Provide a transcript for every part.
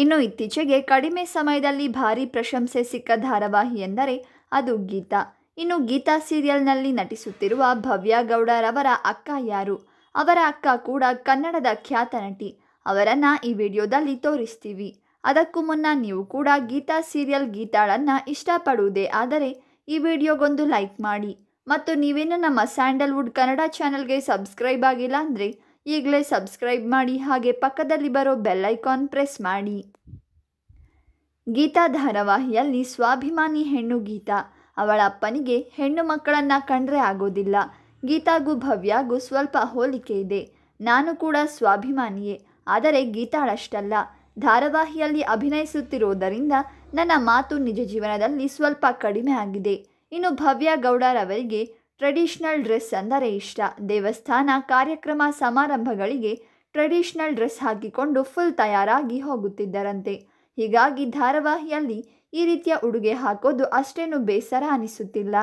ಇನ್ನು ಇತ್ತೀಚೆಗೆ ಕಡಿಮೆ ಸಮಯದಲ್ಲಿ ಭಾರಿ ಪ್ರಶಂಸೆ ಸಿಕ್ಕ ಧಾರಾವಾಹಿ ಎಂದರೆ ಅದು ಗೀತಾ ಇನ್ನು ಗೀತಾ ಸೀರಿಯಲ್ನಲ್ಲಿ ನಟಿಸುತ್ತಿರುವ ಭವ್ಯ ಗೌಡರವರ ಅಕ್ಕ ಯಾರು ಅವರ ಅಕ್ಕ ಕೂಡ ಕನ್ನಡದ ಖ್ಯಾತ ನಟಿ ಅವರನ್ನು ಈ ವಿಡಿಯೋದಲ್ಲಿ ತೋರಿಸ್ತೀವಿ ಅದಕ್ಕೂ ಮುನ್ನ ನೀವು ಕೂಡ ಗೀತಾ ಸೀರಿಯಲ್ ಗೀತಾಳನ್ನು ಇಷ್ಟಪಡುವುದೇ ಆದರೆ ಈ ವಿಡಿಯೋಗೊಂದು ಲೈಕ್ ಮಾಡಿ ಮತ್ತು ನೀವೇನು ನಮ್ಮ ಸ್ಯಾಂಡಲ್ವುಡ್ ಕನ್ನಡ ಚಾನಲ್ಗೆ ಸಬ್ಸ್ಕ್ರೈಬ್ ಆಗಿಲ್ಲ ಅಂದರೆ ಈಗಲೇ ಸಬ್ಸ್ಕ್ರೈಬ್ ಮಾಡಿ ಹಾಗೆ ಪಕ್ಕದಲ್ಲಿ ಬರೋ ಬೆಲ್ಲೈಕಾನ್ ಪ್ರೆಸ್ ಮಾಡಿ ಗೀತಾ ಧಾರಾವಾಹಿಯಲ್ಲಿ ಸ್ವಾಭಿಮಾನಿ ಹೆಣ್ಣು ಗೀತಾ ಅವಳ ಅಪ್ಪನಿಗೆ ಹೆಣ್ಣು ಮಕ್ಕಳನ್ನು ಕಂಡ್ರೆ ಆಗೋದಿಲ್ಲ ಗೀತಾಗೂ ಭವ್ಯಾಗೂ ಸ್ವಲ್ಪ ಹೋಲಿಕೆ ಇದೆ ನಾನು ಕೂಡ ಸ್ವಾಭಿಮಾನಿಯೇ ಆದರೆ ಗೀತಾಳಷ್ಟಲ್ಲ ಧಾರಾವಾಹಿಯಲ್ಲಿ ಅಭಿನಯಿಸುತ್ತಿರುವುದರಿಂದ ನನ್ನ ಮಾತು ನಿಜ ಜೀವನದಲ್ಲಿ ಸ್ವಲ್ಪ ಕಡಿಮೆ ಆಗಿದೆ ಇನ್ನು ಭವ್ಯ ಗೌಡರವರಿಗೆ ಟ್ರೆಡಿಷ್ನಲ್ ಡ್ರೆಸ್ ಅಂದರೆ ಇಷ್ಟ ದೇವಸ್ಥಾನ ಕಾರ್ಯಕ್ರಮ ಸಮಾರಂಭಗಳಿಗೆ ಟ್ರೆಡಿಷ್ನಲ್ ಡ್ರೆಸ್ ಹಾಕಿಕೊಂಡು ಫುಲ್ ತಯಾರಾಗಿ ಹೋಗುತ್ತಿದ್ದರಂತೆ ಹೀಗಾಗಿ ಧಾರಾವಾಹಿಯಲ್ಲಿ ಈ ರೀತಿಯ ಉಡುಗೆ ಹಾಕೋದು ಅಷ್ಟೇನು ಬೇಸರ ಅನಿಸುತ್ತಿಲ್ಲ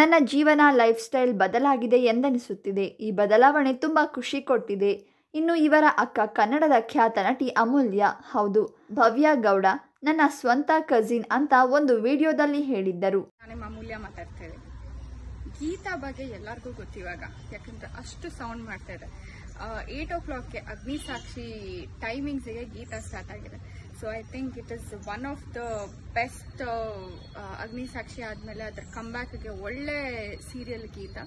ನನ್ನ ಜೀವನ ಲೈಫ್ ಸ್ಟೈಲ್ ಬದಲಾಗಿದೆ ಎಂದನಿಸುತ್ತಿದೆ ಈ ಬದಲಾವಣೆ ತುಂಬ ಖುಷಿ ಕೊಟ್ಟಿದೆ ಇನ್ನು ಇವರ ಅಕ್ಕ ಕನ್ನಡದ ಖ್ಯಾತ ನಟಿ ಅಮೂಲ್ಯ ಹೌದು ಭವ್ಯ ಗೌಡ ನನ್ನ ಸ್ವಂತ ಕಸಿನ್ ಅಂತ ಒಂದು ವಿಡಿಯೋದಲ್ಲಿ ಹೇಳಿದ್ದರು ಗೀತಾ ಬಗ್ಗೆ ಎಲ್ಲರಿಗೂ ಗೊತ್ತಿವಾಗ ಯಾಕಂದ್ರೆ ಅಷ್ಟು ಸೌಂಡ್ ಮಾಡ್ತಾ ಇದೆ ಏಟ್ ಓ ಕ್ಲಾಕ್ಗೆ ಅಗ್ನಿ ಸಾಕ್ಷಿ ಟೈಮಿಂಗ್ಸಿಗೆ ಗೀತಾ ಸ್ಟಾರ್ಟ್ ಆಗಿದೆ so I think it is one of the best Agni Sakshi ಆದಮೇಲೆ ಅದ್ರ ಗೆ ಒಳ್ಳೆ ಸೀರಿಯಲ್ ಗೀತಾ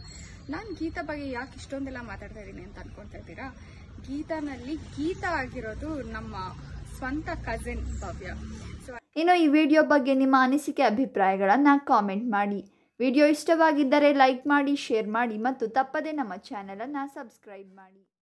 ನಾನು ಗೀತಾ ಬಗ್ಗೆ ಯಾಕೆ ಇಷ್ಟೊಂದೆಲ್ಲ ಮಾತಾಡ್ತಾ ಇದ್ದೀನಿ ಅಂತ ಅನ್ಕೊತಾ ಇದ್ದೀರಾ ಗೀತಾನಲ್ಲಿ ಗೀತಾ ಆಗಿರೋದು ನಮ್ಮ ಸ್ವಂತ ಕಸಿನ್ ಭವ್ಯ ಸೊ ಇನ್ನು ಈ ವಿಡಿಯೋ ಬಗ್ಗೆ ನಿಮ್ಮ ಅನಿಸಿಕೆ ಅಭಿಪ್ರಾಯಗಳನ್ನು ಕಾಮೆಂಟ್ ಮಾಡಿ ವಿಡಿಯೋ ಇಷ್ಟವಾಗಿದ್ದರೆ ಲೈಕ್ ಮಾಡಿ ಶೇರ್ ಮಾಡಿ ಮತ್ತು ತಪ್ಪದೇ ನಮ್ಮ ಚಾನಲನ್ನು ಸಬ್ಸ್ಕ್ರೈಬ್ ಮಾಡಿ